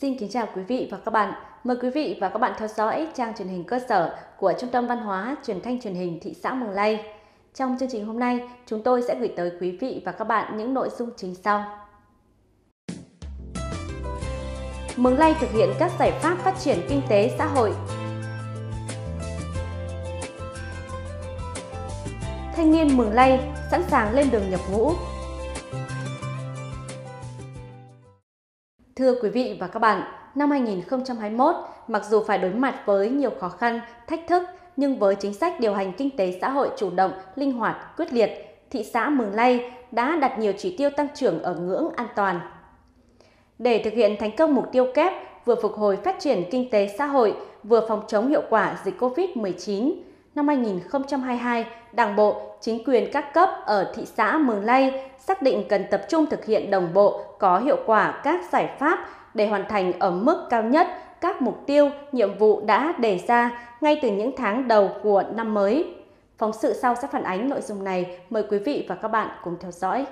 Xin kính chào quý vị và các bạn. Mời quý vị và các bạn theo dõi trang truyền hình cơ sở của Trung tâm Văn hóa Truyền thanh Truyền hình thị xã Mường Lây. Trong chương trình hôm nay, chúng tôi sẽ gửi tới quý vị và các bạn những nội dung chính sau. Mường Lây thực hiện các giải pháp phát triển kinh tế xã hội. Thanh niên Mường Lây sẵn sàng lên đường nhập ngũ Thưa quý vị và các bạn, năm 2021, mặc dù phải đối mặt với nhiều khó khăn, thách thức, nhưng với chính sách điều hành kinh tế xã hội chủ động, linh hoạt, quyết liệt, thị xã Mường Lây đã đặt nhiều chỉ tiêu tăng trưởng ở ngưỡng an toàn. Để thực hiện thành công mục tiêu kép vừa phục hồi phát triển kinh tế xã hội, vừa phòng chống hiệu quả dịch COVID-19, năm 2022, Đảng bộ, chính quyền các cấp ở thị xã Mường Lây xác định cần tập trung thực hiện đồng bộ có hiệu quả các giải pháp để hoàn thành ở mức cao nhất các mục tiêu, nhiệm vụ đã đề ra ngay từ những tháng đầu của năm mới. Phóng sự sau sẽ phản ánh nội dung này, mời quý vị và các bạn cùng theo dõi.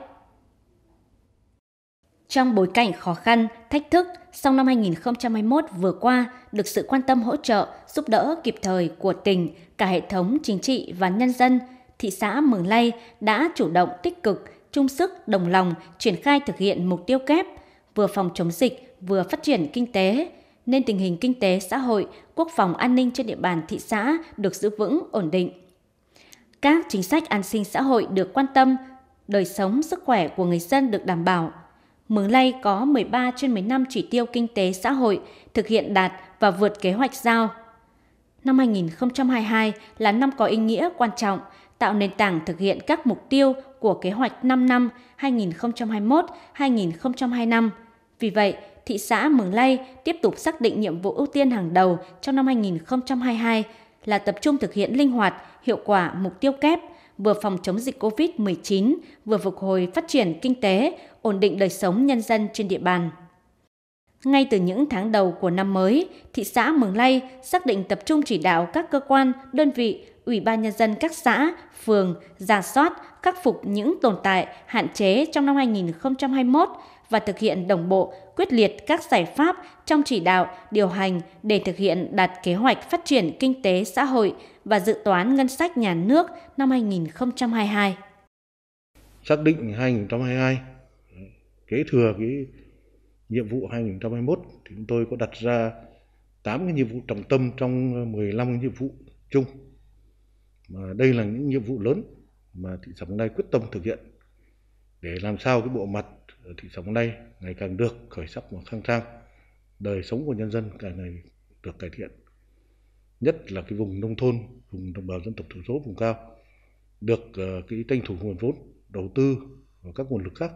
Trong bối cảnh khó khăn, thách thức, sau năm 2021 vừa qua được sự quan tâm hỗ trợ, giúp đỡ kịp thời của tỉnh, cả hệ thống chính trị và nhân dân, thị xã Mường Lây đã chủ động tích cực, chung sức, đồng lòng triển khai thực hiện mục tiêu kép, vừa phòng chống dịch, vừa phát triển kinh tế, nên tình hình kinh tế xã hội, quốc phòng an ninh trên địa bàn thị xã được giữ vững, ổn định. Các chính sách an sinh xã hội được quan tâm, đời sống, sức khỏe của người dân được đảm bảo – Mường Lây có 13 trên 15 chỉ tiêu kinh tế xã hội thực hiện đạt và vượt kế hoạch giao. Năm 2022 là năm có ý nghĩa quan trọng, tạo nền tảng thực hiện các mục tiêu của kế hoạch 5 năm 2021-2025. Vì vậy, thị xã Mường Lây tiếp tục xác định nhiệm vụ ưu tiên hàng đầu trong năm 2022 là tập trung thực hiện linh hoạt, hiệu quả mục tiêu kép – vừa phòng chống dịch COVID-19, vừa phục hồi phát triển kinh tế, ổn định đời sống nhân dân trên địa bàn. Ngay từ những tháng đầu của năm mới, thị xã Mường Lây xác định tập trung chỉ đạo các cơ quan, đơn vị, ủy ban nhân dân các xã, phường, giả soát, khắc phục những tồn tại, hạn chế trong năm 2021 và thực hiện đồng bộ, quyết liệt các giải pháp trong chỉ đạo, điều hành để thực hiện đạt kế hoạch phát triển kinh tế xã hội và dự toán ngân sách nhà nước năm 2022. Xác định 2022 kế thừa cái nhiệm vụ 2021 thì chúng tôi có đặt ra 8 cái nhiệm vụ trọng tâm trong 15 cái nhiệm vụ chung. Mà đây là những nhiệm vụ lớn mà thị xã Đồng Nai quyết tâm thực hiện để làm sao cái bộ mặt ở thị xã hôm ngày càng được khởi sắc và khang trang đời sống của nhân dân càng ngày được cải thiện nhất là cái vùng nông thôn vùng đồng bào dân tộc thiểu số vùng cao được ờ, cái tranh thủ nguồn vốn đầu tư và các nguồn lực khác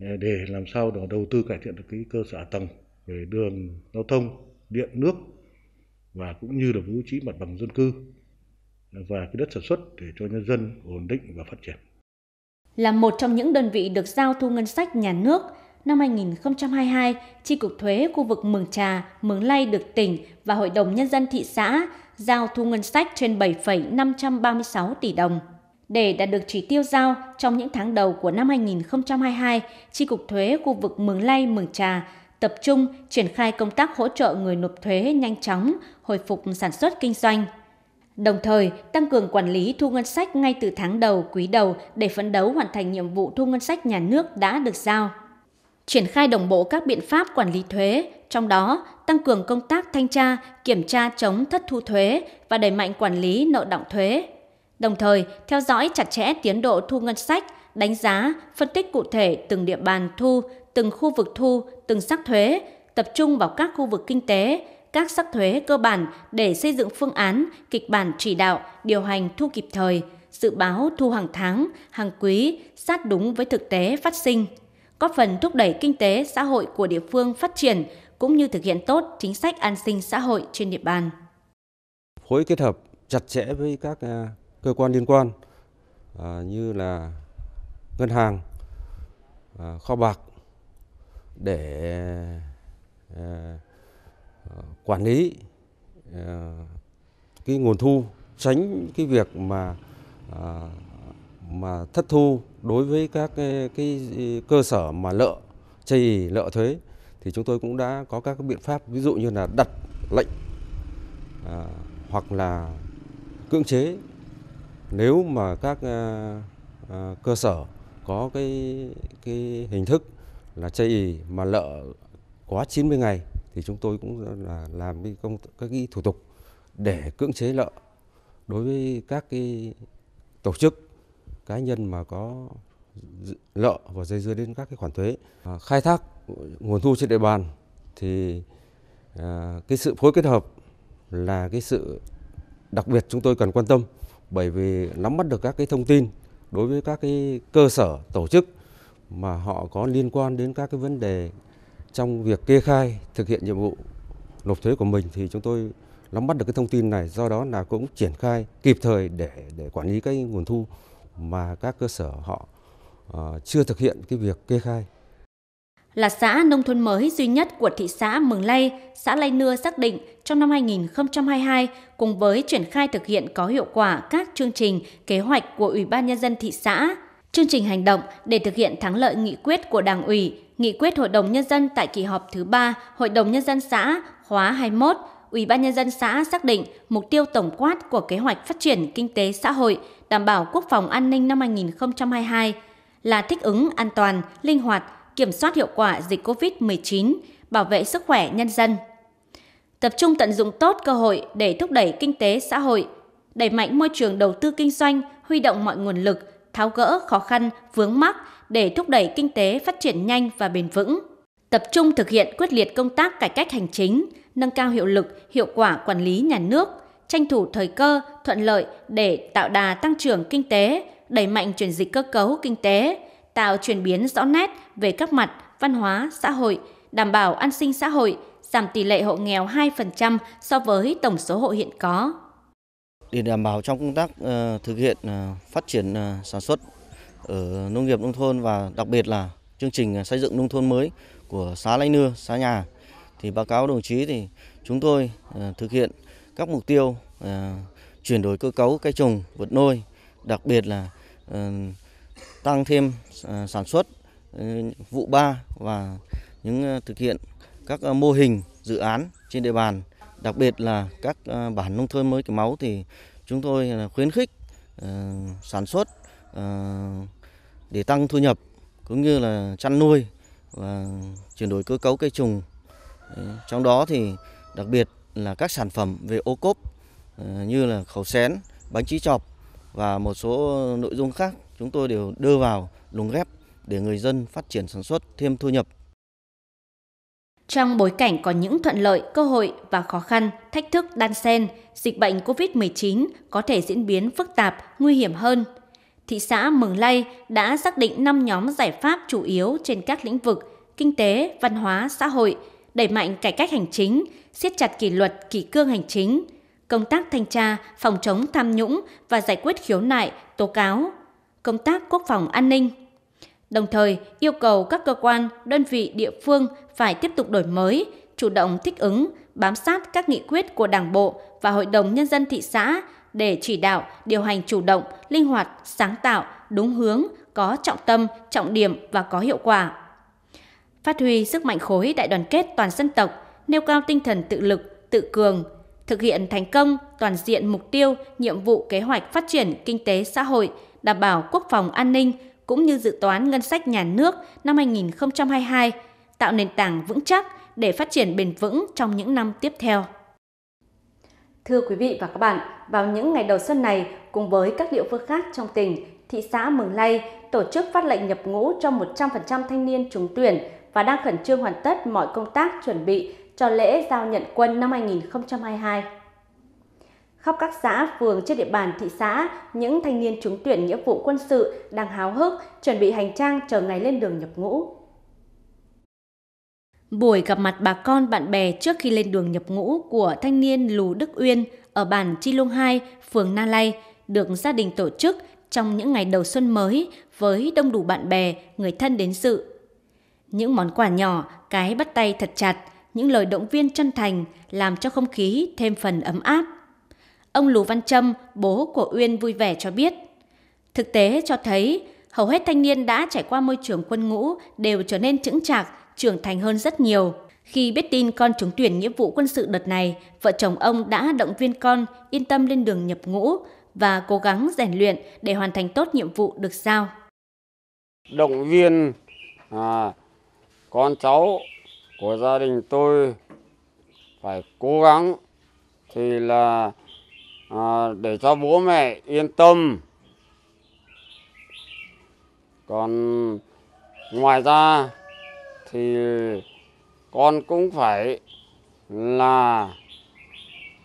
ờ, để làm sao đó đầu tư cải thiện được cái cơ sở tầng về đường giao thông điện nước và cũng như là bố trí mặt bằng dân cư và cái đất sản xuất để cho nhân dân ổn định và phát triển là một trong những đơn vị được giao thu ngân sách nhà nước, năm 2022, Tri Cục Thuế khu vực Mường Trà, Mường Lây được tỉnh và Hội đồng Nhân dân thị xã giao thu ngân sách trên 7,536 tỷ đồng. Để đạt được chỉ tiêu giao trong những tháng đầu của năm 2022, Tri Cục Thuế khu vực Mường Lây, Mường Trà tập trung triển khai công tác hỗ trợ người nộp thuế nhanh chóng, hồi phục sản xuất kinh doanh. Đồng thời, tăng cường quản lý thu ngân sách ngay từ tháng đầu quý đầu để phấn đấu hoàn thành nhiệm vụ thu ngân sách nhà nước đã được giao. Triển khai đồng bộ các biện pháp quản lý thuế, trong đó tăng cường công tác thanh tra, kiểm tra chống thất thu thuế và đẩy mạnh quản lý nợ động thuế. Đồng thời, theo dõi chặt chẽ tiến độ thu ngân sách, đánh giá, phân tích cụ thể từng địa bàn thu, từng khu vực thu, từng sắc thuế, tập trung vào các khu vực kinh tế, các sắc thuế cơ bản để xây dựng phương án, kịch bản chỉ đạo, điều hành thu kịp thời, dự báo thu hàng tháng, hàng quý, sát đúng với thực tế phát sinh, góp phần thúc đẩy kinh tế xã hội của địa phương phát triển cũng như thực hiện tốt chính sách an sinh xã hội trên địa bàn. Phối kết hợp chặt chẽ với các à, cơ quan liên quan à, như là ngân hàng, à, kho bạc để quản lý ờ, cái nguồn thu tránh cái việc mà ờ, mà thất thu đối với các cái cơ sở mà lợ chây lợ thuế thì chúng tôi cũng đã có các biện pháp ví dụ như là đặt lệnh ờ, hoặc là cưỡng chế nếu mà các cơ sở có cái cái hình thức là chây mà lợ quá 90 ngày thì chúng tôi cũng là làm cái công các cái thủ tục để cưỡng chế nợ đối với các cái tổ chức cá nhân mà có nợ và dây dưa đến các cái khoản thuế à, khai thác nguồn thu trên địa bàn thì à, cái sự phối kết hợp là cái sự đặc biệt chúng tôi cần quan tâm bởi vì nắm bắt được các cái thông tin đối với các cái cơ sở tổ chức mà họ có liên quan đến các cái vấn đề trong việc kê khai thực hiện nhiệm vụ nộp thuế của mình thì chúng tôi nắm bắt được cái thông tin này do đó là cũng triển khai kịp thời để để quản lý cái nguồn thu mà các cơ sở họ uh, chưa thực hiện cái việc kê khai là xã nông thôn mới duy nhất của thị xã Mường Lây, xã Lây Nưa xác định trong năm 2022 cùng với triển khai thực hiện có hiệu quả các chương trình, kế hoạch của Ủy ban nhân dân thị xã, chương trình hành động để thực hiện thắng lợi nghị quyết của Đảng ủy, nghị quyết Hội đồng Nhân dân tại kỳ họp thứ 3 Hội đồng Nhân dân xã khóa 21, Ủy ban Nhân dân xã xác định mục tiêu tổng quát của kế hoạch phát triển kinh tế xã hội đảm bảo quốc phòng an ninh năm 2022 là thích ứng an toàn, linh hoạt, kiểm soát hiệu quả dịch COVID-19, bảo vệ sức khỏe nhân dân. Tập trung tận dụng tốt cơ hội để thúc đẩy kinh tế xã hội, đẩy mạnh môi trường đầu tư kinh doanh, huy động mọi nguồn lực, tháo gỡ khó khăn, vướng mắc để thúc đẩy kinh tế phát triển nhanh và bền vững. Tập trung thực hiện quyết liệt công tác cải cách hành chính, nâng cao hiệu lực, hiệu quả quản lý nhà nước, tranh thủ thời cơ, thuận lợi để tạo đà tăng trưởng kinh tế, đẩy mạnh chuyển dịch cơ cấu kinh tế, tạo chuyển biến rõ nét về các mặt văn hóa, xã hội, đảm bảo an sinh xã hội, giảm tỷ lệ hộ nghèo 2% so với tổng số hộ hiện có để đảm bảo trong công tác ờ, thực hiện ờ, phát triển ờ, sản xuất ở nông nghiệp nông thôn và đặc biệt là chương trình xây dựng nông thôn mới của xã Lai Nưa, xã Nhà thì báo cáo đồng chí thì chúng tôi thực hiện các mục tiêu chuyển đổi cơ cấu cây trồng vật nuôi, đặc biệt là tăng thêm sản xuất vụ ba và những thực hiện các mô hình dự án trên địa bàn đặc biệt là các ờ, bản nông thôn mới kiểu máu thì chúng tôi ờ, khuyến khích ờ, sản xuất để tăng thu nhập cũng như là chăn nuôi và chuyển đổi cơ cấu cây trồng. Trong đó thì đặc biệt là các sản phẩm về ô cốp như là khẩu xén, bánh trí chọc và một số nội dung khác chúng tôi đều đưa vào lồng ghép để người dân phát triển sản xuất thêm thu nhập trong bối cảnh có những thuận lợi, cơ hội và khó khăn, thách thức đan xen, dịch bệnh COVID-19 có thể diễn biến phức tạp, nguy hiểm hơn. Thị xã Mường Lây đã xác định 5 nhóm giải pháp chủ yếu trên các lĩnh vực kinh tế, văn hóa, xã hội, đẩy mạnh cải cách hành chính, siết chặt kỷ luật, kỷ cương hành chính, công tác thanh tra, phòng chống tham nhũng và giải quyết khiếu nại, tố cáo, công tác quốc phòng an ninh, đồng thời yêu cầu các cơ quan, đơn vị địa phương phải tiếp tục đổi mới, chủ động thích ứng, bám sát các nghị quyết của Đảng bộ và Hội đồng nhân dân thị xã để chỉ đạo, điều hành chủ động, linh hoạt, sáng tạo, đúng hướng, có trọng tâm, trọng điểm và có hiệu quả. Phát huy sức mạnh khối đại đoàn kết toàn dân tộc, nêu cao tinh thần tự lực, tự cường, thực hiện thành công toàn diện mục tiêu, nhiệm vụ kế hoạch phát triển kinh tế xã hội, đảm bảo quốc phòng an ninh, cũng như dự toán ngân sách nhà nước năm 2022, tạo nền tảng vững chắc để phát triển bền vững trong những năm tiếp theo. Thưa quý vị và các bạn, vào những ngày đầu xuân này, cùng với các địa phương khác trong tỉnh, thị xã Mường Lây tổ chức phát lệnh nhập ngũ cho 100% thanh niên trúng tuyển và đang khẩn trương hoàn tất mọi công tác chuẩn bị cho lễ giao nhận quân năm 2022. Khắp các xã, phường trên địa bàn thị xã, những thanh niên trúng tuyển nghĩa vụ quân sự đang háo hức chuẩn bị hành trang chờ ngày lên đường nhập ngũ. Buổi gặp mặt bà con bạn bè trước khi lên đường nhập ngũ của thanh niên Lù Đức Uyên ở bản Chi Lung 2, phường Na Lai, được gia đình tổ chức trong những ngày đầu xuân mới với đông đủ bạn bè, người thân đến dự. Những món quà nhỏ, cái bắt tay thật chặt, những lời động viên chân thành làm cho không khí thêm phần ấm áp. Ông Lù Văn Trâm, bố của Uyên vui vẻ cho biết. Thực tế cho thấy, hầu hết thanh niên đã trải qua môi trường quân ngũ đều trở nên chững chạc, trưởng thành hơn rất nhiều. Khi biết tin con trúng tuyển nghĩa vụ quân sự đợt này, vợ chồng ông đã động viên con yên tâm lên đường nhập ngũ và cố gắng rèn luyện để hoàn thành tốt nhiệm vụ được giao. Động viên à, con cháu của gia đình tôi phải cố gắng thì là Ờ, để cho bố mẹ yên tâm còn ngoài ra thì con cũng phải là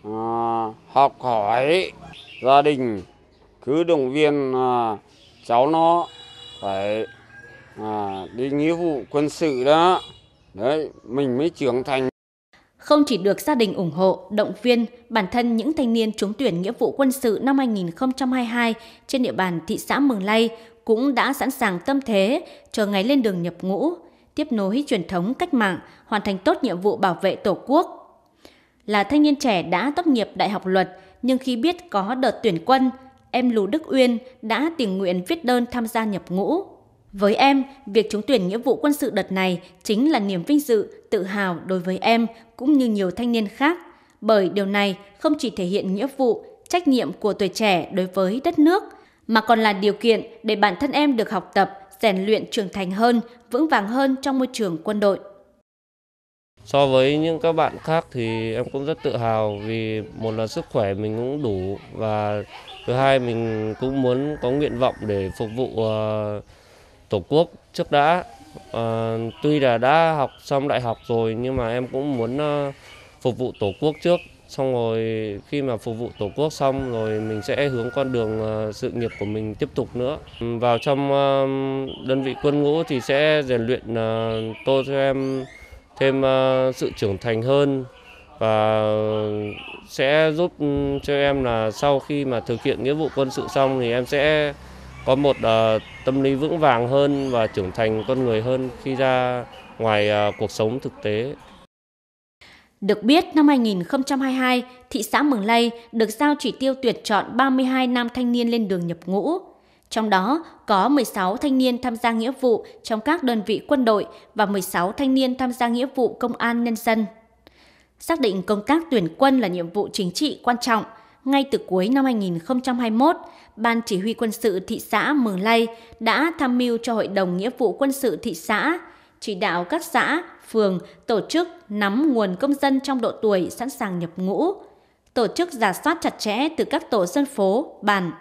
à, học hỏi gia đình cứ động viên à, cháu nó phải à, đi nghĩa vụ quân sự đó đấy mình mới trưởng thành không chỉ được gia đình ủng hộ, động viên, bản thân những thanh niên trúng tuyển nghĩa vụ quân sự năm 2022 trên địa bàn thị xã Mường lây cũng đã sẵn sàng tâm thế chờ ngày lên đường nhập ngũ, tiếp nối truyền thống cách mạng, hoàn thành tốt nhiệm vụ bảo vệ Tổ quốc. Là thanh niên trẻ đã tốt nghiệp đại học luật, nhưng khi biết có đợt tuyển quân, em Lù Đức Uyên đã tình nguyện viết đơn tham gia nhập ngũ. Với em, việc trúng tuyển nghĩa vụ quân sự đợt này chính là niềm vinh dự, tự hào đối với em cũng như nhiều thanh niên khác, bởi điều này không chỉ thể hiện nghĩa vụ, trách nhiệm của tuổi trẻ đối với đất nước, mà còn là điều kiện để bản thân em được học tập, rèn luyện trưởng thành hơn, vững vàng hơn trong môi trường quân đội. So với những các bạn khác thì em cũng rất tự hào vì một là sức khỏe mình cũng đủ và thứ hai mình cũng muốn có nguyện vọng để phục vụ uh, tổ quốc trước đã. À, tuy là đã học xong đại học rồi nhưng mà em cũng muốn à, phục vụ tổ quốc trước. Xong rồi khi mà phục vụ tổ quốc xong rồi mình sẽ hướng con đường à, sự nghiệp của mình tiếp tục nữa. Vào trong à, đơn vị quân ngũ thì sẽ rèn luyện à, tôi cho em thêm à, sự trưởng thành hơn và sẽ giúp ừ, cho em là sau khi mà thực hiện nghĩa vụ quân sự xong thì em sẽ có một uh, tâm lý vững vàng hơn và trưởng thành con người hơn khi ra ngoài uh, cuộc sống thực tế. Được biết, năm 2022, thị xã Mường Lây được giao chỉ tiêu tuyển chọn 32 nam thanh niên lên đường nhập ngũ. Trong đó có 16 thanh niên tham gia nghĩa vụ trong các đơn vị quân đội và 16 thanh niên tham gia nghĩa vụ công an nhân dân. Xác định công tác tuyển quân là nhiệm vụ chính trị quan trọng – ngay từ cuối năm 2021, Ban Chỉ huy quân sự thị xã Mường Lây đã tham mưu cho Hội đồng Nghĩa vụ quân sự thị xã, chỉ đạo các xã, phường tổ chức nắm nguồn công dân trong độ tuổi sẵn sàng nhập ngũ, tổ chức giả soát chặt chẽ từ các tổ dân phố, bản.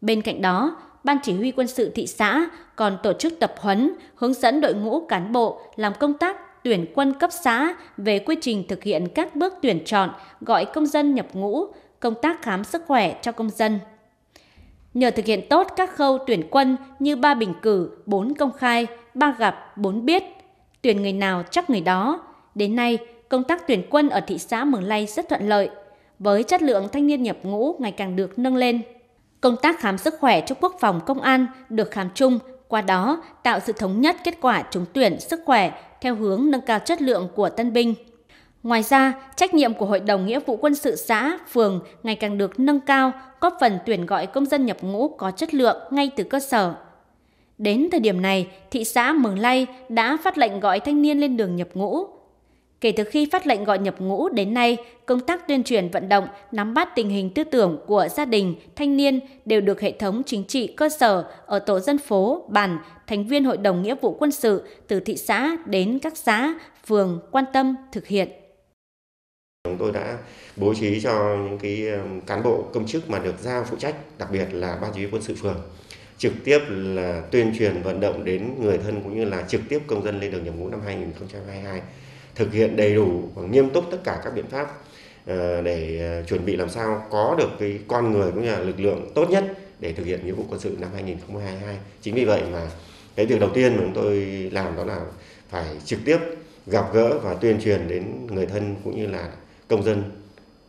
Bên cạnh đó, Ban Chỉ huy quân sự thị xã còn tổ chức tập huấn, hướng dẫn đội ngũ cán bộ làm công tác tuyển quân cấp xã về quy trình thực hiện các bước tuyển chọn, gọi công dân nhập ngũ, công tác khám sức khỏe cho công dân. Nhờ thực hiện tốt các khâu tuyển quân như ba bình cử, bốn công khai, ba gặp, bốn biết, tuyển người nào chắc người đó, đến nay công tác tuyển quân ở thị xã Mường Lây rất thuận lợi, với chất lượng thanh niên nhập ngũ ngày càng được nâng lên. Công tác khám sức khỏe cho quốc phòng công an được khám chung, qua đó tạo sự thống nhất kết quả trúng tuyển sức khỏe theo hướng nâng cao chất lượng của tân binh. Ngoài ra, trách nhiệm của Hội đồng Nghĩa vụ quân sự xã, phường ngày càng được nâng cao, góp phần tuyển gọi công dân nhập ngũ có chất lượng ngay từ cơ sở. Đến thời điểm này, thị xã Mường Lây đã phát lệnh gọi thanh niên lên đường nhập ngũ. Kể từ khi phát lệnh gọi nhập ngũ đến nay, công tác tuyên truyền vận động, nắm bắt tình hình tư tưởng của gia đình, thanh niên đều được hệ thống chính trị cơ sở ở tổ dân phố, bản, thành viên hội đồng nghĩa vụ quân sự từ thị xã đến các xã, phường quan tâm thực hiện. Chúng tôi đã bố trí cho những cái cán bộ công chức mà được giao phụ trách, đặc biệt là ban chỉ huy quân sự phường, trực tiếp là tuyên truyền vận động đến người thân cũng như là trực tiếp công dân lên đường nhập ngũ năm 2022 thực hiện đầy đủ và nghiêm túc tất cả các biện pháp ờ, để ờ, chuẩn bị làm sao có được cái con người cũng như là lực lượng tốt nhất để thực hiện nghĩa vụ quân sự năm 2022. Chính vì vậy mà cái việc đầu tiên mà chúng tôi làm đó là phải trực tiếp gặp gỡ và tuyên truyền đến người thân cũng như là công dân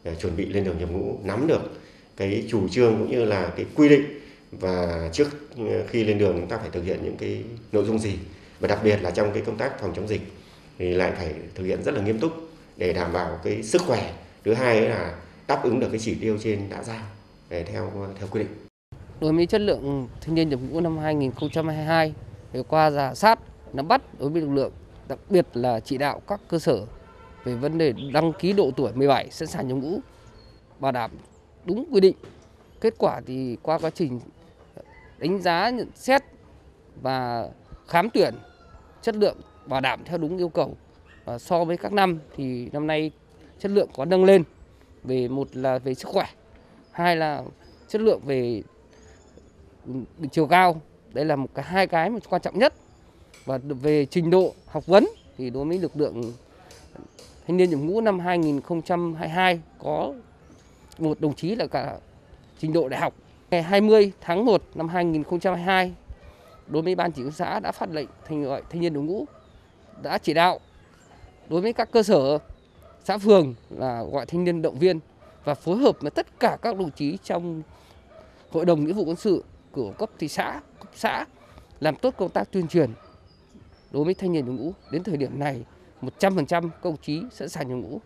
ờ, chuẩn bị lên đường nhập ngũ nắm được cái chủ trương cũng như là cái quy định và trước ờ, khi lên đường chúng ta phải thực hiện những cái nội dung gì và đặc biệt là trong cái công tác phòng chống dịch thì lại phải thực hiện rất là nghiêm túc để đảm bảo cái sức khỏe thứ hai là đáp ứng được cái chỉ tiêu trên đã giao để theo theo quy định đối với chất lượng thanh niên nhập ngũ năm 2022 thì qua giả sát nắm bắt đối với lực lượng đặc biệt là chỉ đạo các cơ sở về vấn đề đăng ký độ tuổi 17 sẵn sàng nhập ngũ bảo đảm đúng quy định. Kết quả thì qua quá trình đánh giá, nhận xét và khám tuyển chất lượng bảo đảm theo đúng yêu cầu. Và so với các năm thì năm nay chất lượng có nâng lên về một là về sức khỏe, hai là chất lượng về chiều cao. Đây là một cái hai cái mà quan trọng nhất và về trình độ học vấn thì đối với lực lượng thanh niên nhập ngũ năm 2022 có một đồng chí là cả trình độ đại học. Ngày 20 tháng 1 năm 2022, đối với ban chỉ huy xã đã phát lệnh thành gọi thanh niên đội ngũ đã chỉ đạo đối với các cơ sở xã phường là gọi thanh niên động viên và phối hợp với tất cả các đồng chí trong hội đồng nghĩa vụ quân sự của cấp thị xã, cấp xã làm tốt công tác tuyên truyền đối với thanh niên đội ngũ đến thời điểm này 100% các đồng chí sẵn sàng nhập ngũ.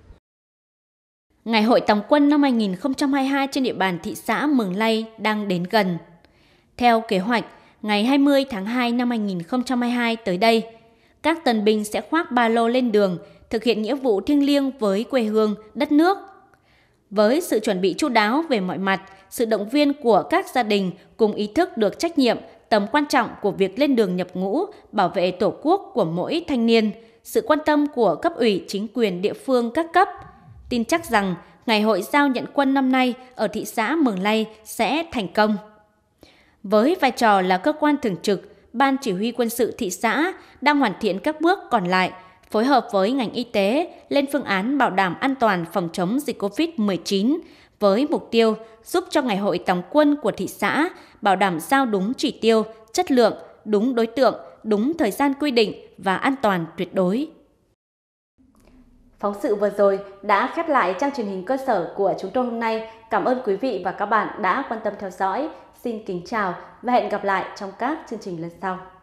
Ngày hội tòng quân năm 2022 trên địa bàn thị xã Mường Lây đang đến gần. Theo kế hoạch, ngày 20 tháng 2 năm 2022 tới đây, các tân binh sẽ khoác ba lô lên đường, thực hiện nghĩa vụ thiêng liêng với quê hương, đất nước. Với sự chuẩn bị chu đáo về mọi mặt, sự động viên của các gia đình cùng ý thức được trách nhiệm, tầm quan trọng của việc lên đường nhập ngũ, bảo vệ Tổ quốc của mỗi thanh niên – sự quan tâm của cấp ủy, chính quyền địa phương các cấp. Tin chắc rằng ngày hội giao nhận quân năm nay ở thị xã Mường Lây sẽ thành công. Với vai trò là cơ quan thường trực, Ban Chỉ huy quân sự thị xã đang hoàn thiện các bước còn lại, phối hợp với ngành y tế lên phương án bảo đảm an toàn phòng chống dịch COVID-19 với mục tiêu giúp cho ngày hội tòng quân của thị xã bảo đảm giao đúng chỉ tiêu, chất lượng, đúng đối tượng đúng thời gian quy định và an toàn tuyệt đối. Phóng sự vừa rồi đã khép lại trang truyền hình cơ sở của chúng tôi hôm nay. Cảm ơn quý vị và các bạn đã quan tâm theo dõi. Xin kính chào và hẹn gặp lại trong các chương trình lần sau.